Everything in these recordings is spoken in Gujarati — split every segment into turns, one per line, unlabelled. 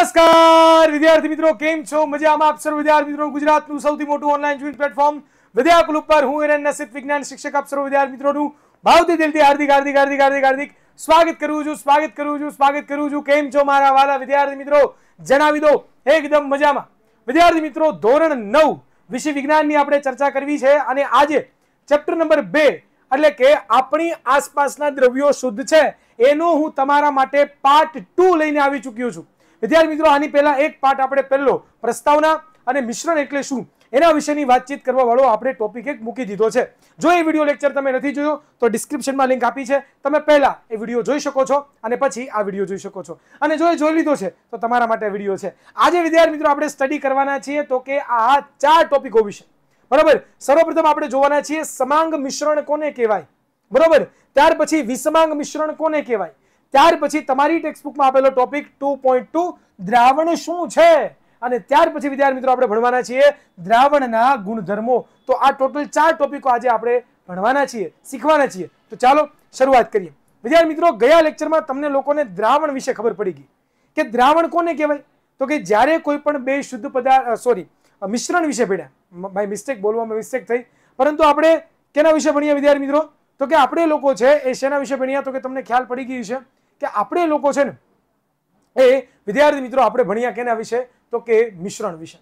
નમસ્કાર વિદ્યાર્થી મિત્રો કેમ છો મજામાં આપ સૌ વિદ્યાર્થી મિત્રો ગુજરાતનું સૌથી મોટું ઓનલાઈન જ્ઞાન પ્લેટફોર્મ વિદ્યાકુલ પર હું રનનસિદ્ધ વિજ્ઞાન શિક્ષક આપ સૌ વિદ્યાર્થી મિત્રોનું બહુ દિલથી આદિક આદિક આદિક આદિક સ્વાગત કરું છું સ્વાગત કરું છું સ્વાગત કરું છું કેમ છો મારા વાલા વિદ્યાર્થી મિત્રો જણાવી દો એકદમ મજામાં વિદ્યાર્થી મિત્રો ધોરણ 9 વિષય વિજ્ઞાનની આપણે ચર્ચા કરવી છે અને આજે ચેપ્ટર નંબર 2 એટલે કે આપણી આસપાસના દ્રવ્યો શુદ્ધ છે એનો હું તમારા માટે પાઠ 2 લઈને આવી ચૂક્યો છું વિદ્યાર્થી મિત્રો આની પહેલા એક પાઠ આપણે પહેલો પ્રસ્તાવના અને મિશ્રણ એટલે શું એના વિશેની વાતચીત કરવા વાળો આપણે ટોપિક એક મૂકી દીધો છે જો એ વિડીયો લેક્ચર તમે નથી જોયો તો ડિસ્ક્રિપ્શનમાં લિંક આપી છે તમે પહેલા એ વિડીયો જોઈ શકો છો અને પછી આ વિડીયો જોઈ શકો છો અને જો એ જોઈ લીધો છે તો તમારા માટે વિડીયો છે આજે વિદ્યાર્થી મિત્રો આપણે સ્ટડી કરવાના છીએ તો કે આ ચાર ટોપિકો વિશે બરાબર સર્વપ્રથમ આપણે જોવાના છીએ સમાંગ મિશ્રણ કોને કહેવાય બરાબર ત્યાર પછી વિષમાંગ મિશ્રણ કોને કહેવાય ત્યાર પછી તમારી ટેક્સ બુક માં આપેલા ટોપિક 2.2 દ્રાવણ શું છે અને ત્યાર પછી વિદ્યાર્થી મિત્રો આપણે ભણવાના છે દ્રાવણના ગુણધર્મો તો આ ટોટલ ચાર ટોપિકો આજે આપણે ભણવાના છે શીખવાના છે તો ચાલો શરૂઆત કરીએ વિદ્યાર્થી મિત્રો ગયા લેક્ચરમાં તમને લોકો ને દ્રાવણ વિશે ખબર પડી ગઈ કે દ્રાવણ કોને કહેવાય તો કે જ્યારે કોઈ પણ બે શુદ્ધ પદાર્થ સોરી મિશ્રણ વિશે પડ્યા માય મિસ્ટેક બોલવામાં વિશેક થઈ પરંતુ આપણે કેના વિશે ભણ્યા વિદ્યાર્થી મિત્રો તો કે આપણે લોકો છે એના વિશે ભણ્યા તો કે તમને ખ્યાલ પડી ગઈ છે કે આપણે લોકો છે ને એ વિદ્યાર્થી મિત્રો આપણે ભણ્યા કેના વિશે તો કે મિશ્રણ વિશે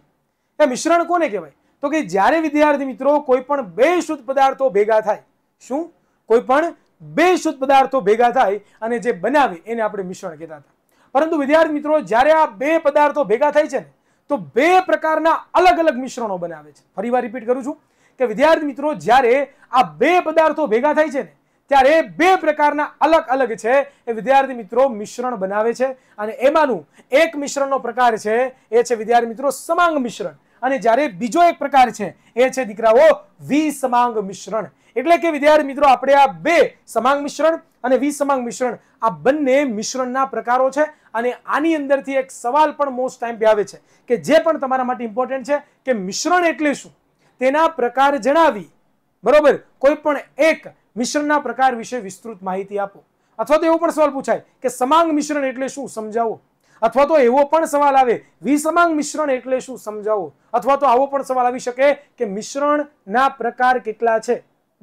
એ મિશ્રણ કોને કહેવાય તો કે જ્યારે વિદ્યાર્થી મિત્રો કોઈ પણ બે શુદ્ધ પદાર્થો ભેગા થાય શું કોઈ પણ બે શુદ્ધ પદાર્થો ભેગા થાય અને જે બનાવે એને આપણે મિશ્રણ કહેતા હતા પરંતુ વિદ્યાર્થી મિત્રો જ્યારે આ બે પદાર્થો ભેગા થાય છે ને તો બે પ્રકારના અલગ અલગ મિશ્રણો બનાવે છે ફરીવાર રિપીટ કરું છું કે વિદ્યાર્થી મિત્રો જ્યારે આ બે પદાર્થો ભેગા થાય છે ને ત્યારે બે પ્રકારના અલગ અલગ છે એ વિદ્યાર્થી મિત્રો મિશ્રણ બનાવે છે અને એમાંનું એક મિશ્રણનો પ્રકાર છે એ છે વિદ્યાર્થી મિત્રો સમાંગ મિશ્રણ અને જ્યારે બીજો એક પ્રકાર છે એ છે દીકરાઓ વિસમાંગ મિશ્રણ એટલે કે વિદ્યાર્થી મિત્રો આપણે આ બે સમાંગ મિશ્રણ અને વિસમાંગ મિશ્રણ આ બંને મિશ્રણના પ્રકારો છે અને આની અંદરથી એક સવાલ પણ મોસ્ટ ટાઈમ આવે છે કે જે પણ તમારા માટે ઇમ્પોર્ટન્ટ છે કે મિશ્રણ એટલે શું તેના પ્રકાર જણાવી બરોબર કોઈ પણ એક મિશ્રણના પ્રકાર વિશે વિસ્તૃત માહિતી આપો અથવા તો એવો પણ સવાલ પૂછાય કે સમાંગ મિશ્રણ એટલે શું સમજાવો અથવા તો એવો પણ સવાલ આવે વિસમાંગ મિશ્રણ એટલે શું સમજાવો અથવા તો આવો પણ સવાલ આવી શકે કે મિશ્રણના પ્રકાર કેટલા છે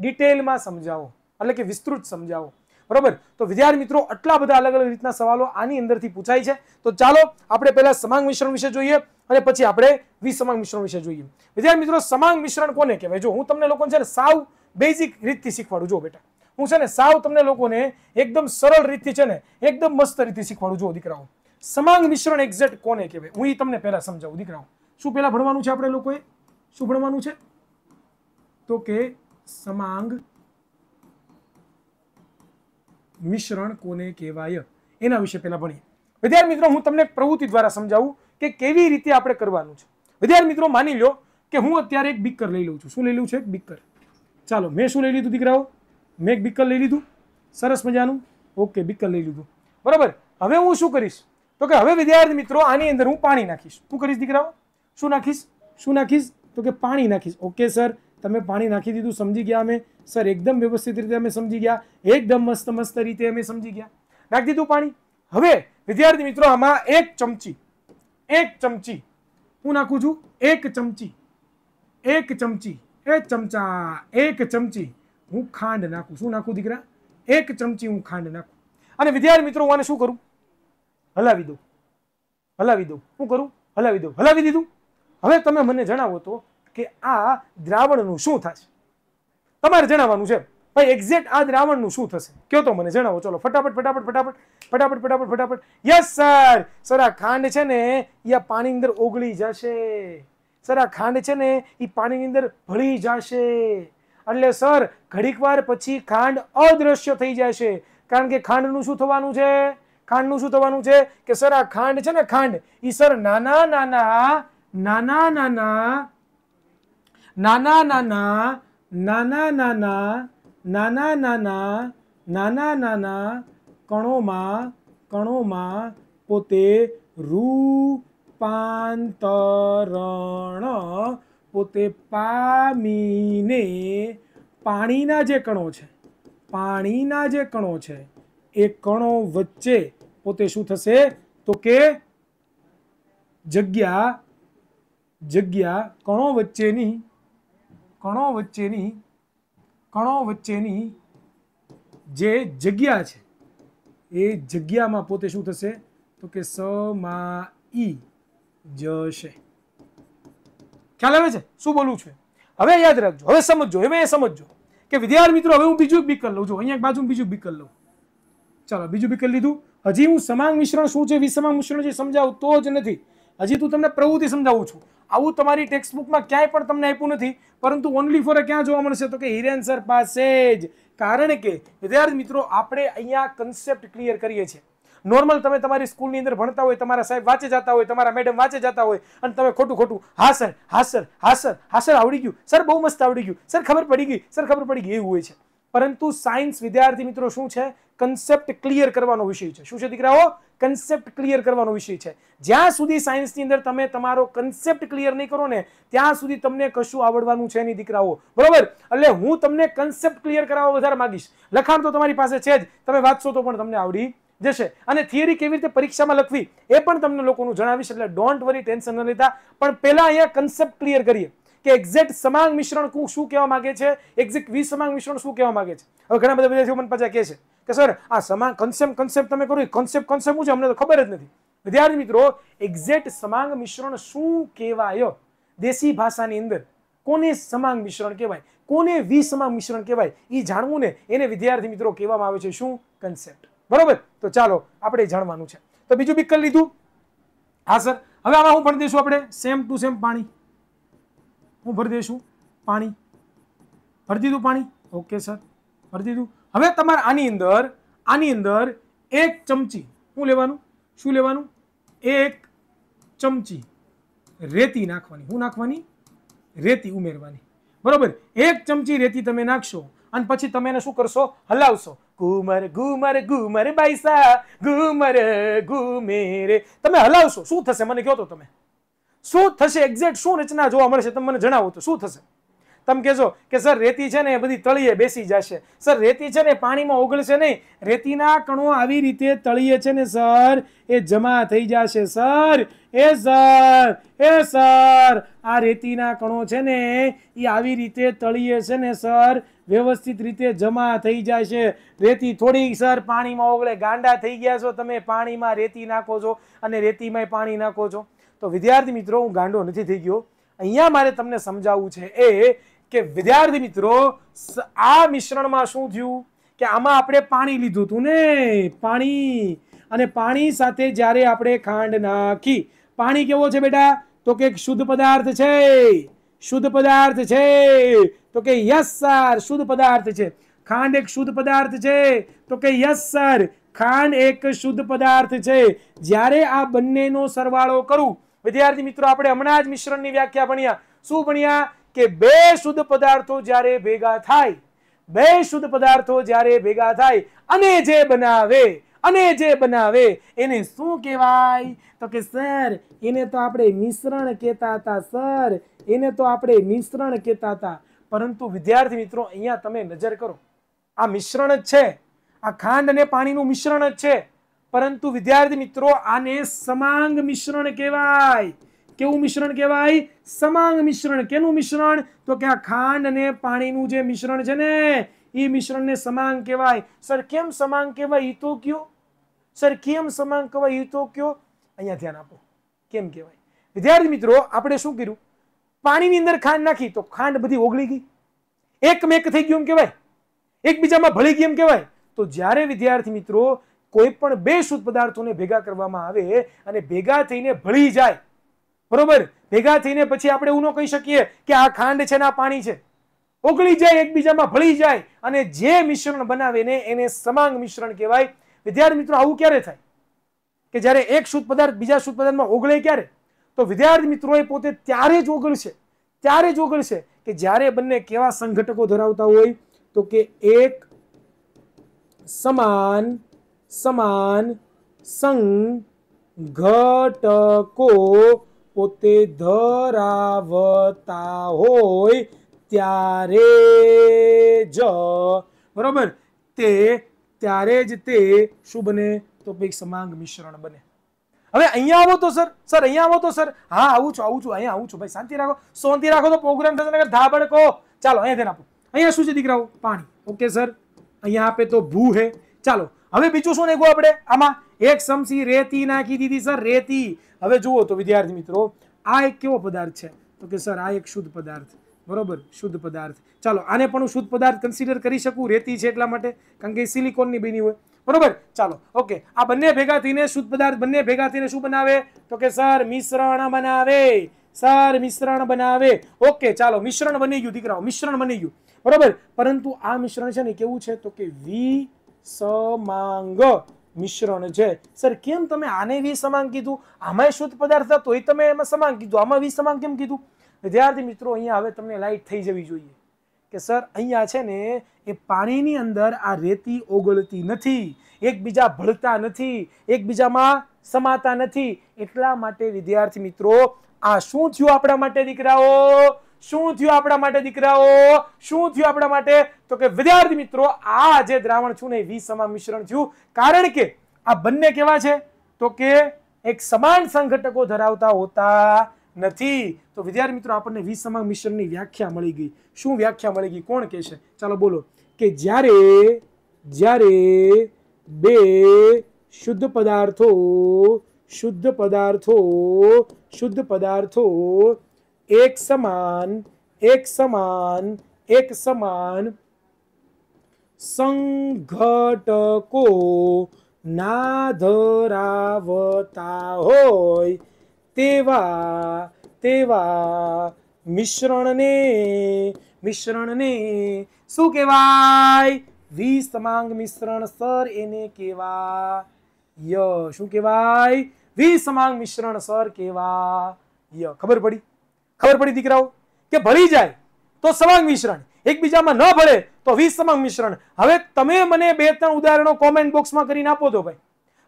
ડિટેલમાં સમજાવો એટલે કે વિસ્તૃત સમજાવો બરાબર તો વિદ્યાર્થી મિત્રો આટલા બધા અલગ અલગ રીતના સવાલો આની અંદરથી પૂછાય છે તો ચાલો આપણે પહેલા સમાંગ મિશ્રણ વિશે જોઈએ અને પછી આપણે વિસમાંગ મિશ્રણ વિશે જોઈએ વિદ્યાર્થી મિત્રો સમાંગ મિશ્રણ કોને કહેવાય જો હું તમને લોકોને સાવ બેઝિક રીત શીખવાડું જો બેટા હું છે ને સાવ તમને લોકો ને એકદમ સરળ રીત છે ને એકદમ મસ્ત રીત શીખવાડું જો દીકરાઓ સમાન મિશ્રણ એક્ઝેક્ટ કોને કહેવાય હું તમને પહેલા સમજાવું દીકરાઓ શું પહેલા ભરવાનું છે આપણે લોકોએ શું ભરવાનું છે તો કે સમાન મિશ્રણ કોને કહેવાય એના વિશે પહેલા ભણી વિદ્યાર્થી મિત્રો હું તમને પ્રવૃતિ દ્વારા સમજાવું કે કેવી રીતે આપણે કરવાનું છે વિદ્યાર્થી મિત્રો માની લો કે હું અત્યારે એક બીકર લઈ લઉં છું શું લઈ લઉં છું એક બીકર ચાલો મે શું લઈ લીધું દીકરાઓ મેક બીકર લઈ લીધું સરસ મજાનું ઓકે બીકર લઈ લીધું બરાબર હવે હું શું કરીશ તો કે હવે વિદ્યાર્થી મિત્રો આની અંદર હું પાણી નાખીશ તું કરીશ દીકરાઓ શું નાખીશ શું નાખીશ તો કે પાણી નાખીશ ઓકે સર તમે પાણી નાખી દીધું સમજી ગયા અમે સર એકદમ વ્યવસ્થિત રીતે અમે સમજી ગયા એકદમ મસ્ત મસ્ત રીતે અમે સમજી ગયા નાખી દીધું પાણી હવે વિદ્યાર્થી મિત્રો આમાં એક ચમચી એક ચમચી હું નાખું છું એક ચમચી એક ચમચી એ ચમચા એક ચમચી હું ખાંડ નાખું શું નાખું દીકરા એક ચમચી હું ખાંડ નાખું અને વિદ્યાર્થી મિત્રો હું આને શું કરું હલાવી દઉં હલાવી દઉં શું કરું હલાવી દઉં હલાવી દીધું હવે તમે મને જણાવો તો કે આ દ્રાવણનું શું થશે તમારે જણાવવાનું છે ભાઈ એક્ઝેક્ટ આ દ્રાવણનું શું થશે કયો તો મને જણાવો ચલો ફટાફટ ફટાફટ ફટાફટ ફટાફટ ફટાફટ ફટાફટ યસ સર સર આ ખાંડ છે ને એ પાણી અંદર ઓગળી જશે સર આ ખાંડ છે ને એ પાણીની અંદર ભળી જશે એટલે સર ઘડીક વાર પછી ખાંડ અદ્રશ્ય થઈ જશે કારણ કે ખાંડનું શું થવાનું છે ખાંડનું શું થવાનું છે કે સર આ ખાંડ છે ને ખાંડ એ સર નાના નાના નાના નાના નાના નાના નાના નાના નાના નાના નાના નાના કણોમાં કણોમાં પોતે રૂ રૂપાંતરણ પોતે પામીને પાણીના જે કણો છે પાણીના જે કણો છે એ કણો વચ્ચે પોતે શું થશે તો કે જગ્યા જગ્યા કણો વચ્ચેની કણો વચ્ચેની કણો વચ્ચેની જે જગ્યા છે એ જગ્યામાં પોતે શું થશે તો કે ઈ જો છે કેલાજે સુ બોલવું છે હવે યાદ રાખજો હવે સમજો એ સમજજો કે વિદ્યાર્થી મિત્રો હવે હું બીજું બીકલ લઉ જો અહીંયા એક બાજુ બીજું બીકલ લઉ ચાલો બીજું બીકલ લીધું હજી હું સમાન મિશ્રણ શું છે વિસમાન મિશ્રણ છે સમજાવું તો જ નથી હજી તું તમને પ્રવૃતિ સમજાવું છું આવું તમારી ટેક્સટબુકમાં ક્યાંય પણ તમને આઈયું નથી પરંતુ ઓન્લી ફોર એ ક્યાં જોવાનું છે તો કે હિરેન સર પાસേജ് કારણ કે વિદ્યાર્થી મિત્રો આપણે અહીંયા કન્સેપ્ટ ક્લિયર કરીએ છે નોર્મલ તમે તમારી સ્કૂલની અંદર ભણતા હોય તમારા સાહેબ વાચા જાતા હોય તમારા મેડમ વાચા જાતા હોય અને તમે ખોટુ ખોટુ હાસે હાસે હાસે હાસે આવડી ગયું સર બહુ મસ્ત આવડી ગયું સર ખબર પડી ગઈ સર ખબર પડી ગઈ હોય છે પરંતુ સાયન્સ વિદ્યાર્થી મિત્રો શું છે કોન્સેપ્ટ ક્લિયર કરવાનો વિષય છે શું છે દીકરાઓ કોન્સેપ્ટ ક્લિયર કરવાનો વિષય છે જ્યાં સુધી સાયન્સની અંદર તમે તમારો કોન્સેપ્ટ ક્લિયર ન કરો ને ત્યાં સુધી તમને કશું આવડવાનું છે એની દીકરાઓ બરોબર એટલે હું તમને કોન્સેપ્ટ ક્લિયર કરાવવા બહાર માંગીશ લખવાનું તમારી પાસે છે જ તમે વાંચશો તો પણ તમને આવડી જે છે અને થિયરી કેવી રીતે પરીક્ષામાં લખવી એ પણ તમને લોકોને જણાવીશ એટલે ડોન્ટ વરી ટેન્શન ન લેતા પણ પહેલા અયા કન્સેપ્ટ ક્લિયર કરીએ કે એક્ઝેક્ટ સમાન મિશ્રણ કો શું કહેવા માંગે છે એક્ઝેક્ટ વિસમાન મિશ્રણ શું કહેવા માંગે છે હવે ઘણા બધા વિદ્યાર્થીઓ મને પછા કે છે કે સર આ સમાન કન્સેપ્ટ કન્સેપ્ટ તમે કરો કન્સેપ્ટ કન્સેપ્ટ શું છે અમને તો ખબર જ નથી વિદ્યાર્થી મિત્રો એક્ઝેક્ટ સમાન મિશ્રણ શું કહેવાય દેશી ભાષાની અંદર કોને સમાન મિશ્રણ કહેવાય કોને વિસમાન મિશ્રણ કહેવાય એ જાણવું ને એને વિદ્યાર્થી મિત્રો કહેવામાં આવે છે શું કન્સેપ્ટ બરોબર તો ચાલો આપણે જાણવાનું છે તો બીજું બિકલ લીધું હા સર હવે આમાં હું ભરી દઈશું આપણે સેમ ટુ સેમ પાણી હું ભરી દઈશું પાણી ભરી દીધું પાણી ઓકે સર ભરી દીધું હવે તમારે આની અંદર આની અંદર એક ચમચી શું લેવાનું શું લેવાનું એક ચમચી રેતી નાખવાની શું નાખવાની રેતી ઉમેરવાની બરોબર એક ચમચી રેતી તમે નાખશો અને પછી તમે એને શું કરશો હલાવશો ઘુમર ઘુમર ઘુમર બાઈસા ઘુમર ઘુમેરે તમે હલાવશો શું થશે મને કહો તો તમે શું થશે એક્ઝેક્ટ શું રચના જોવા મળશે તમે મને જણાવો તો શું થશે તમે કહેશો કે સર રેતી છે ને એ બધી તળીએ બેસી જશે સર રેતી છે ને પાણીમાં ઓગળશે નહીં રેતીના કણો આવી રીતે તળીએ છે ને સર એ જમા થઈ જશે સર એ સર એ સર આ રેતીના કણો છે ને એ આવી રીતે તળીએ છે ને સર વ્યવસ્થિત રીતે જમા થઈ જાય છે રેતી થોડી સર પાણીમાં ઓગળે ગાંડા થઈ ગયા છો તમે પાણીમાં રેતી નાખો છો અને રેતીમાં પાણી નાખો છો તો વિદ્યાર્થી મિત્રો હું ગાંડો નથી થઈ ગયો અહીંયા મારે તમને સમજાવવું છે એ કે વિદ્યાર્થી મિત્રો આ મિશ્રણમાં શું થયું કે આમાં આપણે પાણી લીધું હતું ને પાણી અને પાણી સાથે જ્યારે આપણે ખાંડ નાખી પાણી કેવો છે બેટા તો કે શુદ્ધ પદાર્થ છે શુદ્ધ પદાર્થ છે તો કે યસ સર શુદ્ધ પદાર્થ છે ખાંડ એક શુદ્ધ પદાર્થ છે તો કે યસ સર ખાંડ એક શુદ્ધ પદાર્થ છે જ્યારે આ બંનેનો સરવાળો કરું વિદ્યાર્થી મિત્રો આપણે હમણાં જ મિશ્રણની વ્યાખ્યા ભણ્યા શું ભણ્યા કે બે શુદ્ધ પદાર્થો જ્યારે ભેગા થાય બે શુદ્ધ પદાર્થો જ્યારે ભેગા થાય અને જે બનાવે અને જે બનાવે એને શું કહેવાય તો કે સર એને તો આપણે મિશ્રણ કહેતા હતા સર એને તો આપણે મિશ્રણ કહેતા હતા પરંતુ વિદ્યાર્થી મિત્રો અહીંયા તમે નજર કરો આ મિશ્રણ જ છે આ ખાંડ અને પાણીનું મિશ્રણ જ છે પરંતુ વિદ્યાર્થી મિત્રો આને સમાંગ મિશ્રણ કહેવાય કેવું મિશ્રણ કહેવાય સમાન મિશ્રણ કેનું મિશ્રણ તો કે ખાંડ અને પાણીનું જે મિશ્રણ છે ને ઈ મિશ્રણને સમાન કહેવાય સર કેમ સમાન કહેવાય ઈ તો ક્યો સર કેમ સમાન કહેવાય ઈ તો ક્યો અહિયાં ધ્યાન આપો કેમ કહેવાય વિદ્યાર્થી મિત્રો આપણે શું કર્યું પાણીની અંદર ખાંડ નાખી તો ખાંડ બધી ઓગળી ગઈ એકમેક થઈ ગઈ એમ કહેવાય એકબીજામાં ભળી ગઈ એમ કહેવાય તો જારે વિદ્યાર્થી મિત્રો કોઈ પણ બે સૂત પદાર્થોને ભેગા કરવામાં આવે અને ભેગા થઈને ભળી જાય બરોબર ભેગા થઈને પછી આપણે એવું ન કહી શકીએ કે આ ખાંડ છે ને આ પાણી છે ઓગળી જાય એકબીજામાં ભળી જાય અને જે મિશ્રણ બનાવે ને એને સમાંગ મિશ્રણ કહેવાય વિદ્યાર્થી મિત્રો આવું ક્યારે થાય કે જ્યારે એક શુદ્ધ પદાર્થ બીજા શુદ્ધ પદાર્થમાં ઓગળે ક્યારે તો વિદ્યાર્થી મિત્રોએ પોતે ત્યારે જ ઓગળશે ત્યારે જ ઓગળશે કે જ્યારે બંને કેવા સંઘટકો ધરાવતા હોય તો કે એક સમાન સમાન સંઘટકો પોતે ધરાવતા હોય ત્યારે જ બરોબર તે ત્યારે જ તે શુભને તો એક સમાંગ મિશ્રણ બને હવે અયા આવો તો સર સર અયા આવો તો સર હા આવું છું આવું છું અયા આવું છું ભાઈ શાંતિ રાખો શાંતિ રાખો તો પ્રોગ્રામ રાજનગર ધાબડ કો ચાલો અહીં દેનાપો અયા શું છે દિગરાઓ પાણી ઓકે સર અયા આપે તો ભૂ છે ચાલો હવે બીચું શું લેગો આપણે આમાં એક ચમચી રેતી નાખી દીધી સર રેતી હવે જુઓ તો વિદ્યાર્થી મિત્રો આ એક કેવો પદાર્થ છે તો કે સર આ એક શુદ્ધ પદાર્થ બરોબર શુદ્ધ પદાર્થ ચાલો આને પણ હું શુદ્ધ પદાર્થ કન્સિડર કરી શકું રેતી છે એટલા માટે કારણ કે સિલિકોનની બની હોય બરોબર ચાલો ઓકે આ બંને ભેગા થઈને શુદ્ધ પદાર્થ બંને ભેગા થઈને શું બનાવે તો કે સર મિશ્રણ બનાવે સર મિશ્રણ બનાવે ઓકે ચાલો મિશ્રણ બની ગયું દીકરાઓ મિશ્રણ બની ગયું બરોબર પરંતુ આ મિશ્રણ છે ને કેવું છે તો કે વિ સમાંગ મિશ્રણ છે સર કેમ તમે આને વિસમાંક કીધું આમાં શુદ્ધ પદાર્થ તો એ તમે એમાં સમાંક કીધું આમાં વિસમાંક કેમ કીધું વિદ્યાર્થી મિત્રો અહીંયા આવે તમને લાઈટ થઈ જવી જોઈએ કે સર અહીંયા છે ને કે પાણીની અંદર આ રેતી ઓગળતી નથી એકબીજા ભળતા નથી એકબીજામાં સમાતા નથી એટલા માટે વિદ્યાર્થી મિત્રો આ શું થયું આપણા માટે દેખરાઓ શું થ્યું આપડા માટે દીકરાઓ શું થ્યું આપડા માટે તો કે વિદ્યાર્થી મિત્રો આ જે દ્રાવણ છું ને વિષમ મિશ્રણ છું કારણ કે આ બંને કેવા છે તો કે એક સમાન સંઘટકો ધરાવતા હોતા નથી તો વિદ્યાર્થી મિત્રો આપણને વિષમ મિશ્રણની વ્યાખ્યા મળી ગઈ શું વ્યાખ્યા મળી ગઈ કોણ કહેશે ચાલો બોલો કે જ્યારે જ્યારે બે શુદ્ધ પદાર્થો શુદ્ધ પદાર્થો શુદ્ધ પદાર્થો एक समान एक समान एक समान संघट को नाधरावता हो तेवा तेवा मिश्रण ने मिश्रण ने शु कहवाय मिश्रण सर एने केवा य कहवा कहवाय समांग मिश्रण सर केवा य खबर पड़ी ખબર પડી દીકરાઓ કે ભળી જાય તો સમાંગ મિશ્રણ એકબીજામાં ન ભળે તો વીસ સમાંગ મિશ્રણ હવે તમે મને બે ત્રણ ઉદાહરણો કોમેન્ટ બોક્સમાં કરીને આપો તો ભાઈ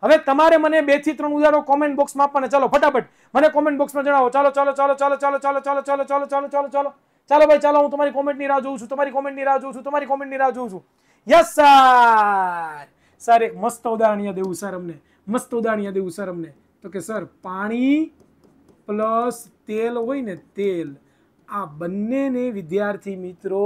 હવે તમારે મને બે થી ત્રણ ઉદાહરણો કોમેન્ટ બોક્સમાં આપવાના ચાલો ફટાફટ મને કોમેન્ટ બોક્સમાં જણાવો ચાલો ચાલો ચાલો ચાલો ચાલો ચાલો ચાલો ચાલો ચાલો ચાલો ચાલો ચાલો ચાલો ભાઈ ચાલો હું તમારી કોમેન્ટની રાહ જોઉં છું તમારી કોમેન્ટની રાહ જોઉં છું તમારી કોમેન્ટની રાહ જોઉં છું યસ સર સર એક મસ્ત ઉદાહરણ યાદ એવું સર અમને મસ્ત ઉદાહરણ યાદ એવું સર અમને તો કે સર પાણી प्लस तेल હોય ને તેલ આ બનને ને વિદ્યાર્થી મિત્રો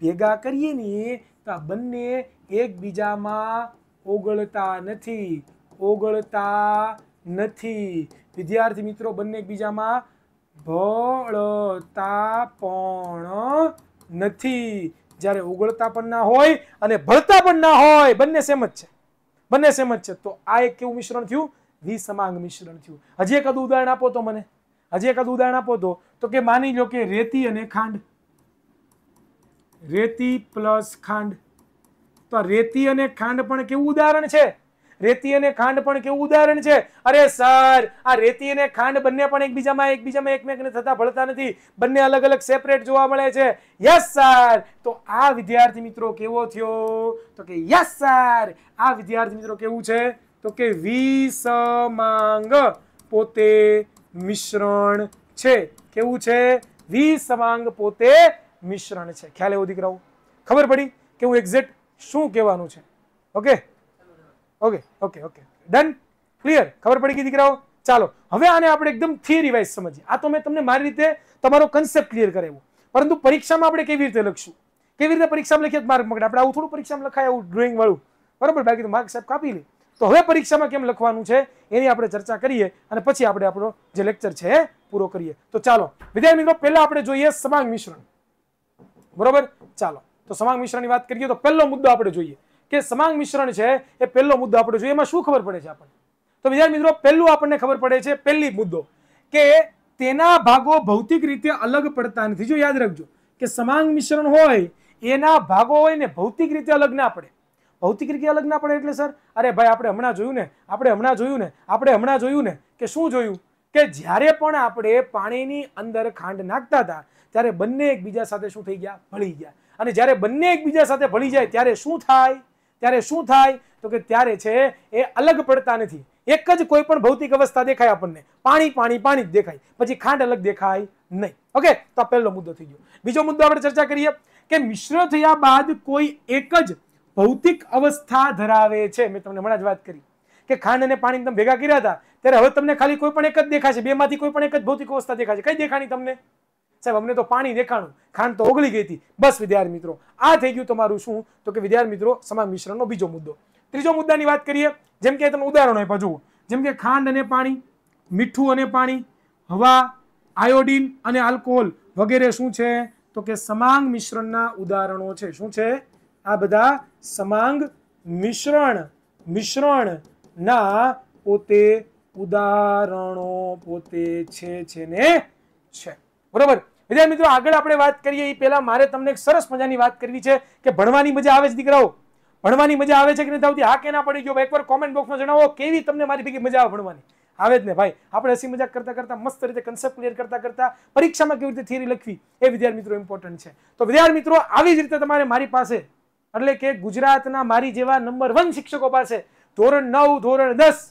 ભેગા કરીએ ને તો આ બનને એકબીજામાં ઓગળતા નથી ઓગળતા નથી વિદ્યાર્થી મિત્રો બનને એકબીજામાં ભળતા પણ નથી જ્યારે ઓગળતા પણ ના હોય અને ભળતા પણ ના હોય બનને सेम જ છે બનને सेम જ છે તો આ એક કેવું મિશ્રણ થયું વિસમાંગ મિશ્રણ થયું હજી એક કદ ઉદાહરણ આપો તો મને હજી એકાદ ઉદાહરણ આપો તો તો કે માની લો કે રેતી અને ખાંડ રેતી પ્લસ ખાંડ તો રેતી અને ખાંડ પણ કેવું ઉદાહરણ છે રેતી અને ખાંડ પણ કેવું ઉદાહરણ છે અરે સર આ રેતી અને ખાંડ બંને પણ એકબીજામાં એકબીજામાં એકમેકને થતા ભળતા નથી બંને અલગ અલગ સેપરેટ જોવા મળે છે યસ સર તો આ વિદ્યાર્થી મિત્રો કેવો થયો તો કે યસ સર આ વિદ્યાર્થી મિત્રો કેવું છે તો કે વિસમાંગ પોતે મિશ્રણ છે કેવું છે વી સમાંગ પોતે મિશ્રણ છે ખ્યાલ એવો દીકરાઓ ખબર પડી કે હું એક્ઝેક્ટ શું કહેવાનું છે okay okay okay okay done clear ખબર પડી ગઈ દીકરાઓ ચાલો હવે આને આપણે એકદમ થિયરી વાઇઝ સમજીએ આ તો મેં તમને મારી રીતે તમારો કન્સેપ્ટ ક્લિયર કરાવ્યો પરંતુ પરીક્ષામાં આપણે કેવી રીતે લખશું કેવી રીતે પરીક્ષામાં લખીએ માર્ક મગડે આપણે આવું થોડું પરીક્ષામાં લખાય આવું ડ્રોઈંગ વાળું બરાબર બાકી તો માર્ક સાહેબ કાપી લે તો હવે પરીક્ષામાં કેમ લખવાનું છે એની આપણે ચર્ચા કરીએ અને પછી આપણે આપણો જે લેક્ચર છે એ પૂરો કરીએ તો ચાલો વિદ્યાર્થી મિત્રો પહેલા આપણે જોઈએ સમાંગ મિશ્રણ બરોબર ચાલો તો સમાંગ મિશ્રણની વાત કરીએ તો પહેલો મુદ્દો આપણે જોઈએ કે સમાંગ મિશ્રણ છે એ પહેલો મુદ્દો આપણે જોઈએ એમાં શું ખબર પડે છે આપણને તો વિદ્યાર્થી મિત્રો પહેલું આપણને ખબર પડે છે પહેલી મુદ્દો કે તેના ભાગો ભૌતિક રીતે અલગ પડતા નથી જો યાદ રાખજો કે સમાંગ મિશ્રણ હોય એના ભાગો હોય ને ભૌતિક રીતે અલગ ના પડે भौतिक क्रिया अलग ना पड़े એટલે સર અરે ભાઈ આપણે હમણાં જોયું ને આપણે હમણાં જોયું ને આપણે હમણાં જોયું ને કે શું જોયું કે જ્યારે પણ આપણે પાણીની અંદર ખાંડ નાખતા હતા ત્યારે બંને એકબીજા સાથે શું થઈ ગયા ભળી ગયા અને જ્યારે બંને એકબીજા સાથે ભળી જાય ત્યારે શું થાય ત્યારે શું થાય તો કે ત્યારે છે એ અલગ પડતા નથી એક જ કોઈ પણ ભૌતિક અવસ્થા દેખાય આપણને પાણી પાણી પાણી જ દેખાય પછી ખાંડ અલગ દેખાય નહીં ઓકે તો પહેલો મુદ્દો થઈ ગયો બીજો મુદ્દો આપણે ચર્ચા કરીએ કે મિશ્ર થયા બાદ કોઈ એક જ ભૌતિક અવસ્થા ધરાવે છે મેં તમને હમણાં જ વાત કરી કે ખાંડ અને પાણી તમે ભેગા કર્યા હતા ત્યારે હવે તમને ખાલી કોઈ પણ એક જ દેખાશે બેમાંથી કોઈ પણ એક જ ભૌતિક અવસ્થા દેખાશે કઈ દેખાણી તમને સાહેબ અમને તો પાણી દેખાણું ખાંડ તો ઓગળી ગઈ હતી બસ વિદ્યાર્થી મિત્રો આ થઈ ગયું તમારું શું તો કે વિદ્યાર્થી મિત્રો સમા મિશ્રણનો બીજો મુદ્દો ત્રીજો મુદ્દાની વાત કરીએ જેમ કે તમે ઉદાહરણ આપ્યા જુઓ જેમ કે ખાંડ અને પાણી મીઠું અને પાણી હવા આયોડિન અને આલ્કોહોલ વગેરે શું છે તો કે સમાંગ મિશ્રણના ઉદાહરણો છે શું છે આ બધા સમાંગ મિશ્રણ મિશ્રણના પોતે ઉદાહરણો પોતે છે છે ને છે બરોબર વિદ્યાર્થી મિત્રો આગળ આપણે વાત કરીએ એ પહેલા મારે તમને એક સરસ મજાની વાત કરવી છે કે ભણવાની મજા આવે છે દીકરાઓ ભણવાની મજા આવે છે કે નથી આવતી હા કે ના પડી ગયો એકવાર કોમેન્ટ બોક્સમાં જણાવો કેવી તમને મારી ભેગી મજા આવે ભણવાની આવે જ ને ભાઈ આપણે હસી મજાક કરતા કરતા મસ્ત રીતે કન્સેપ્ટ ક્લિયર કરતા કરતા પરીક્ષામાં કેવી રીતે થિયરી લખવી એ વિદ્યાર્થી મિત્રો ઇમ્પોર્ટન્ટ છે તો વિદ્યાર્થી મિત્રો આવી જ રીતે તમારે મારી પાસે અર્લે કે ગુજરાતના મારી જેવા નંબર 1 શિક્ષકો પાસે ધોરણ 9 ધોરણ 10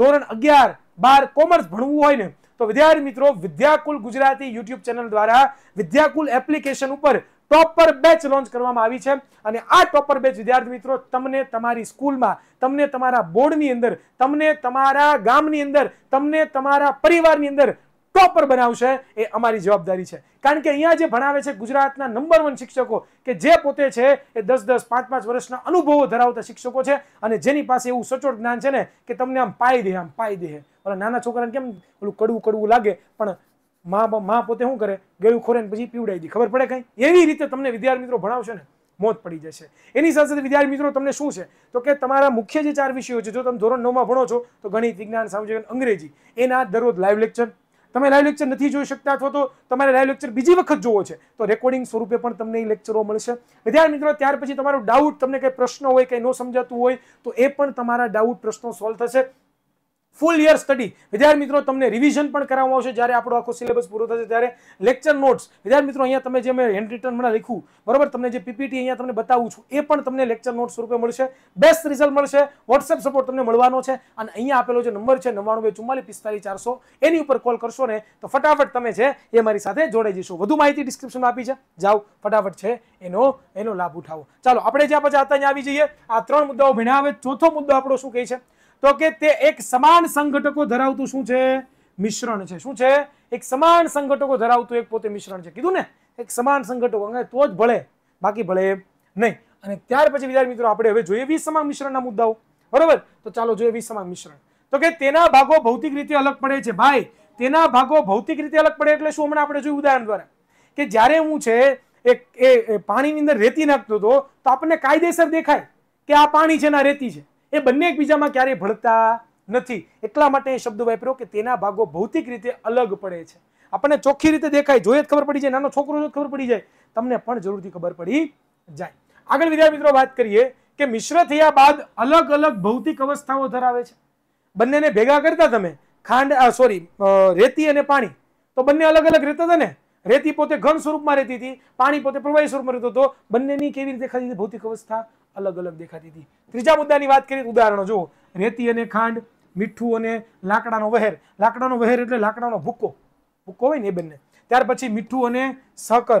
ધોરણ 11 12 કોમર્સ ભણવું હોય ને તો વિદ્યાર્થી મિત્રો વિદ્યાકુલ ગુજરાતી YouTube ચેનલ દ્વારા વિદ્યાકુલ એપ્લિકેશન ઉપર ટોપર બેચ લોન્ચ કરવામાં આવી છે અને આ ટોપર બેચ વિદ્યાર્થી મિત્રો તમને તમારી સ્કૂલ માં તમને તમારા બોર્ડ ની અંદર તમને તમારા ગામ ની અંદર તમને તમારા પરિવાર ની અંદર પ્રોપર બનાવશે એ અમારી જવાબદારી છે કારણ કે અહીંયા જે ભણાવે છે ગુજરાતના નંબર વન શિક્ષકો કે જે પોતે છે એ દસ દસ પાંચ પાંચ વર્ષના અનુભવો ધરાવતા શિક્ષકો છે અને જેની પાસે એવું સચોટ જ્ઞાન છે ને કે તમને આમ પાઈ દે આમ પાઈ દે ઓલા નાના છોકરાને કેમ ઓલું કડવું કડવું લાગે પણ મા મા પોતે શું કરે ગળું ખોરે પછી પીવડાવી દે ખબર પડે કંઈ એવી રીતે તમને વિદ્યાર્થી મિત્રો ભણાવશે ને મોત પડી જશે એની સાથે સાથે વિદ્યાર્થી મિત્રો તમને શું છે તો કે તમારા મુખ્ય જે ચાર વિષયો છે જો તમે ધોરણ નવમાં ભણો છો તો ગણિત વિજ્ઞાન સામાજિક અંગ્રેજી એના દરરોજ લાઈવ લેક્ચર તમે 라이 लेक्चर નથી જોઈ શકતા તો તો તમારે 라이 लेक्चर બીજી વખત જોવો છે તો રેકોર્ડિંગ સ્વરૂપે પણ તમને એ લેક્ચરો મળશે એટલે મિત્રો ત્યાર પછી તમારો ડાઉટ તમને કોઈ પ્રશ્નો હોય કોઈ નો સમજ આવતો હોય તો એ પણ તમારો ડાઉટ પ્રશ્નો સોલ્વ થશે ફૂલ યર સ્ટડી વિદ્યાર્થી મિત્રો તમને રિવિઝન પણ કરાવવામાં આવશે જ્યારે આપણો આખો સિલેબસ પૂરો થશે ત્યારે લેક્ચર નોટ્સ વિદ્યાર્થી મિત્રો અહીંયા તમે જે મેં હેન્ડ રિટર્ન હમણાં લખ્યું બરોબર તમને જે પીપીટી અહીંયા તમને બતાવું છું એ પણ તમને લેક્ચર નોટ્સ રૂપે મળશે બેસ્ટ રિઝલ્ટ મળશે વોટ્સએપ સપોર્ટ તમને મળવાનો છે અને અહીંયા આપેલો જે નંબર છે નવ્વાણું બે ચુમ્માલીસ પિસ્તાલીસ ચારસો એની ઉપર કોલ કરશો ને તો ફટાફટ તમે છે એ મારી સાથે જોડાઈ જશો વધુ માહિતી ડિસ્ક્રિપ્શનમાં આપી છે જાઓ ફટાફટ છે એનો એનો લાભ ઉઠાવો ચાલો આપણે જ્યાં પછી આતા અહીંયા આવી જઈએ આ ત્રણ મુદ્દાઓ ભણ્યા હવે ચોથો મુદ્દો આપણો શું કહે છે તો કે તે એક સમાન ઘટકો ધરાવતું શું છે મિશ્રણ છે શું છે એક સમાન ઘટકો ધરાવતું એક પોતે મિશ્રણ છે કીધું ને એક સમાન ઘટકો અંગે તો જ ભળે બાકી ભળે નહીં અને ત્યાર પછી વિદ્યાર્થી મિત્રો આપણે હવે જોઈએ વિસમાન મિશ્રણના મુદ્દાઓ બરોબર તો ચાલો જોઈએ વિસમાન મિશ્રણ તો કે તેના ભાગો ભૌતિક રીતે અલગ પડે છે ભાઈ તેના ભાગો ભૌતિક રીતે અલગ પડે એટલે શું આપણે જોઈએ ઉદાહરણ દ્વારા કે જ્યારે હું છે એક એ પાણીની અંદર રેતી નાખતો તો તો આપણને કાયદેસર દેખાય કે આ પાણી છે ને આ રેતી છે એ બંને એકબીજામાં ક્યારેય ભળતા નથી એટલા માટે એ શબ્દ વાપર્યો કે તેના ભાગો ભૌતિક રીતે અલગ પડે છે આપણને ચોખ્ખી રીતે દેખાય જોઈએ જ ખબર પડી જાય નાનો છોકરો જો ખબર પડી જાય તમને પણ જરૂરથી ખબર પડી જાય આગળ વિદ્યાર્થી મિત્રો વાત કરીએ કે મિશ્ર થયા બાદ અલગ અલગ ભૌતિક અવસ્થાઓ ધરાવે છે બંનેને ભેગા કરતા તમે ખાંડ સોરી રેતી અને પાણી તો બંને અલગ અલગ રહેતા હતા ને રેતી પોતે ઘન સ્વરૂપમાં રહેતી હતી પાણી પોતે પ્રવાહી સ્વરૂપમાં રહેતો હતો બંનેની કેવી રીતે ખાલી ભૌતિક અવસ્થા અલગ અલગ દેખાતી હતી ત્રીજા મુદ્દાની વાત કરીએ તો ઉદાહરણો જુઓ રેતી અને ખાંડ મીઠું અને લાકડાનો વહેર લાકડાનો વહેર એટલે લાકડાનો ભૂકો ભૂકો હોય ને બેન ને ત્યાર પછી મીઠું અને сахар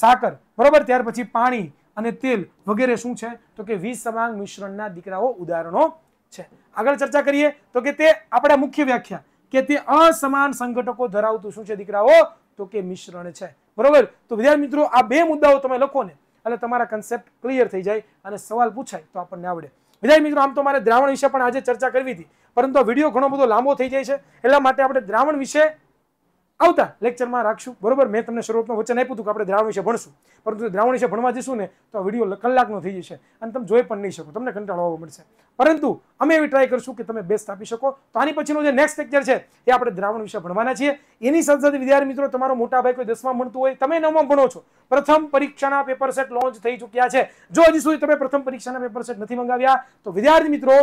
сахар બરોબર ત્યાર પછી પાણી અને તેલ વગેરે શું છે તો કે વિસમાંગ મિશ્રણના દીકરાઓ ઉદાહરણો છે આગળ ચર્ચા કરીએ તો કે તે આપડા મુખ્ય વ્યાખ્યા કે તે અસમાન સંગઠકો ધરાવતું શું છે દીકરાઓ તો કે મિશ્રણ છે બરોબર તો વિદ્યાર્થી મિત્રો આ બે મુદ્દાઓ તમે લખોને એટલે તમારા કન્સેપ્ટ ક્લિયર થઈ જાય અને સવાલ પૂછાય તો આપણને આવડે વિધાય મિત્રો આમ તો મારે દ્રાવણ વિશે પણ આજે ચર્ચા કરવી હતી પરંતુ વિડીયો ઘણો બધો લાંબો થઈ જાય છે એટલા માટે આપણે દ્રાવણ વિશે હાઉતા લેક્ચર માં રાખશું બરોબર મે તમને શરૂઆતમાં વચન આપ્યું હતું કે આપણે દ્રાવણ વિશે ભણશું પરંતુ દ્રાવણ વિશે ભણવા દેશો ને તો આ વિડિયો કલાકનો થઈ જશે અને તમે જોઈ પણ નહી શકો તમને કંટાળો આવવો મળશે પરંતુ અમે એવી ટ્રાય કરશું કે તમે બેસ્ટ આપી શકો તો આની પછીનો જે નેક્સ્ટ લેક્ચર છે એ આપણે દ્રાવણ વિશે ભણવાના છે એની સંસદ વિદ્યાર્થી મિત્રો તમારો મોટો ભાઈ કોઈ 10માં ભણતો હોય તમે 9માં ભણો છો પ્રથમ પરીક્ષાના પેપર સેટ લોન્ચ થઈ ચૂક્યા છે જો હજી સુધી તમે પ્રથમ પરીક્ષાના પેપર સેટ નથી મંગાવ્યા તો વિદ્યાર્થી મિત્રો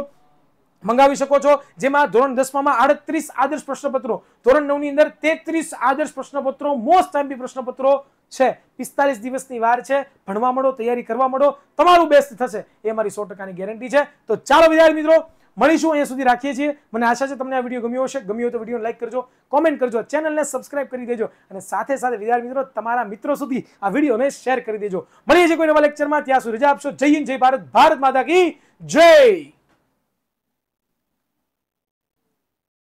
મંગાવી શકો છો જેમાં ધોરણ 10 માં 38 આદર્શ પ્રશ્નપત્રો ધોરણ 9 ની અંદર 33 આદર્શ પ્રશ્નપત્રો મોસ્ટ આમ્પિ પ્રશ્નપત્રો છે 45 દિવસની વાર છે ભણવા મળો તૈયારી કરવા મળો તમારું બેસ્ટ થશે એ મારી 100% ની ગેરંટી છે તો ચારેય વિદ્યાર્થી મિત્રો મણીશું અહીંયા સુધી રાખીએ છીએ મને આશા છે કે તમને આ વિડિયો ગમ્યો હશે ગમ્યો હોય તો વિડિયોને લાઈક કરજો કમેન્ટ કરજો ચેનલને સબસ્ક્રાઇબ કરી દેજો અને સાથે સાથે વિદ્યાર્થી મિત્રો તમારા મિત્રો સુધી આ વિડિયોને શેર કરી દેજો મળીજે કોઈના લેક્ચરમાં ત્યાં સુરજા આપશો જય હિન્દ જય ભારત ભારત માતા કી જય